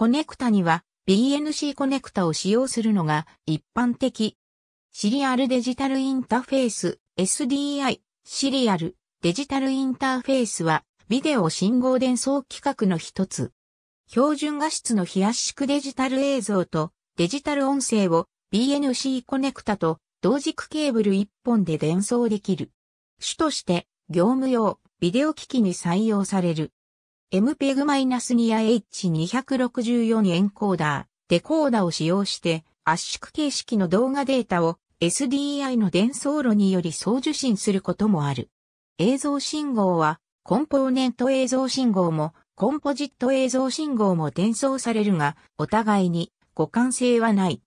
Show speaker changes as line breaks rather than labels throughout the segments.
コネクタには BNC コネクタを使用するのが一般的。シリアルデジタルインターフェース SDI シリアルデジタルインターフェースはビデオ信号伝送規格の一つ。標準画質の非圧縮デジタル映像とデジタル音声を BNC コネクタと同軸ケーブル1本で伝送できる。主として業務用ビデオ機器に採用される。MPEG-2 や H264 エンコーダー、デコーダを使用して圧縮形式の動画データを SDI の伝送路により送受信することもある。映像信号はコンポーネント映像信号もコンポジット映像信号も伝送されるがお互いに互換性はない。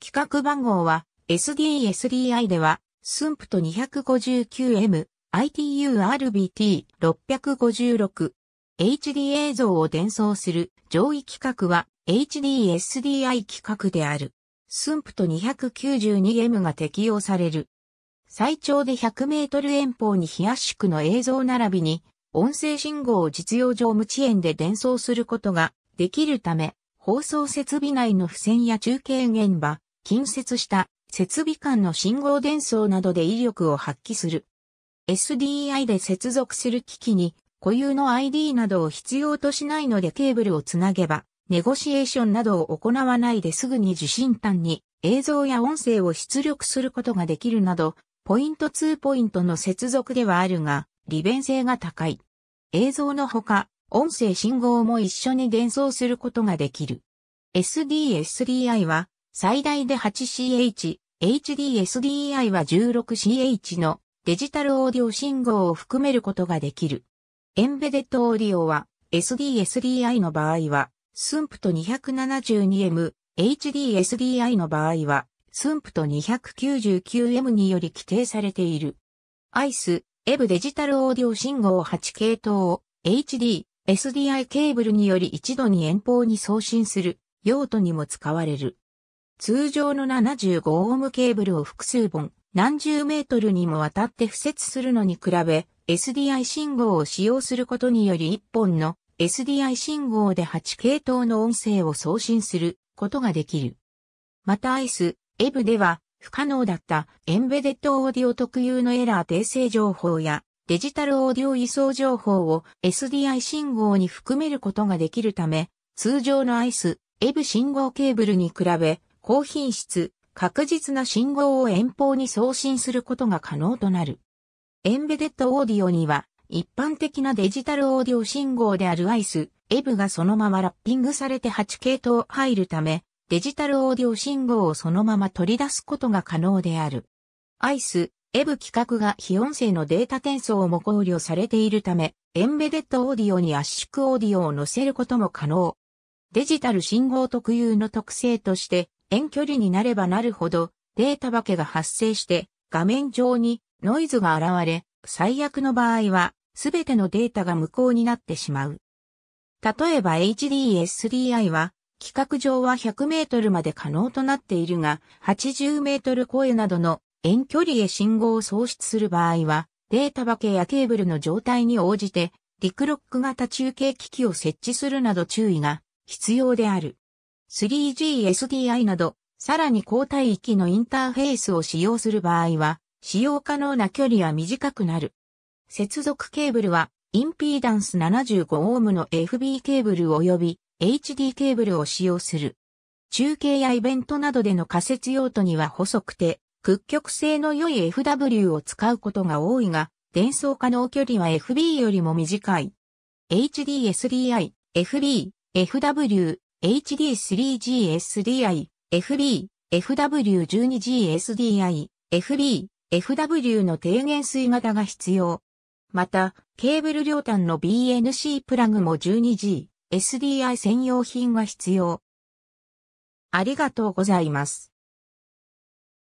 規格番号は SDSDI ではンプと 259M、ITU-RBT656 HD 映像を伝送する上位規格は HDSDI 規格である。寸布と 292M が適用される。最長で100メートル遠方に非圧縮の映像並びに音声信号を実用上無遅延で伝送することができるため、放送設備内の付箋や中継現場、近接した設備間の信号伝送などで威力を発揮する。SDI で接続する機器に固有の ID などを必要としないのでケーブルをつなげば、ネゴシエーションなどを行わないですぐに受信端に映像や音声を出力することができるなど、ポイント2ポイントの接続ではあるが、利便性が高い。映像のほか、音声信号も一緒に伝送することができる。SDSDI は最大で 8ch、HDSDI は 16ch のデジタルオーディオ信号を含めることができる。エンベデッドオーディオは SDSDI の場合は、ンプと 272M、HDSDI の場合は、ンプと 299M により規定されている。ICE、EV デジタルオーディオ信号8系統を HD、SDI ケーブルにより一度に遠方に送信する用途にも使われる。通常の75オームケーブルを複数本、何十メートルにもわたって付設するのに比べ、SDI 信号を使用することにより1本の SDI 信号で8系統の音声を送信することができる。また ICE、EV では不可能だったエンベデッドオーディオ特有のエラー訂正情報やデジタルオーディオ輸送情報を SDI 信号に含めることができるため、通常の ICE、EV 信号ケーブルに比べ高品質、確実な信号を遠方に送信することが可能となる。エンベデッドオーディオには、一般的なデジタルオーディオ信号であるアイス、エブがそのままラッピングされて8系統入るため、デジタルオーディオ信号をそのまま取り出すことが可能である。アイス、エブ規格が非音声のデータ転送をも考慮されているため、エンベデッドオーディオに圧縮オーディオを載せることも可能。デジタル信号特有の特性として、遠距離になればなるほど、データ化けが発生して、画面上にノイズが現れ、最悪の場合は、すべてのデータが無効になってしまう。例えば HDS3i は、規格上は100メートルまで可能となっているが、80メートル超えなどの遠距離へ信号を送出する場合は、データ化けやケーブルの状態に応じて、リクロック型中継機器を設置するなど注意が必要である。3GSDI など、さらに高帯域のインターフェースを使用する場合は、使用可能な距離は短くなる。接続ケーブルは、インピーダンス75オームの FB ケーブル及び HD ケーブルを使用する。中継やイベントなどでの仮設用途には細くて、屈曲性の良い FW を使うことが多いが、伝送可能距離は FB よりも短い。HDSDI、FB、FW、HD3GSDI、FB、FW12GSDI、FB、FW の低減水型が必要。また、ケーブル両端の BNC プラグも 12G、SDI 専用品が必要。ありがとうございます。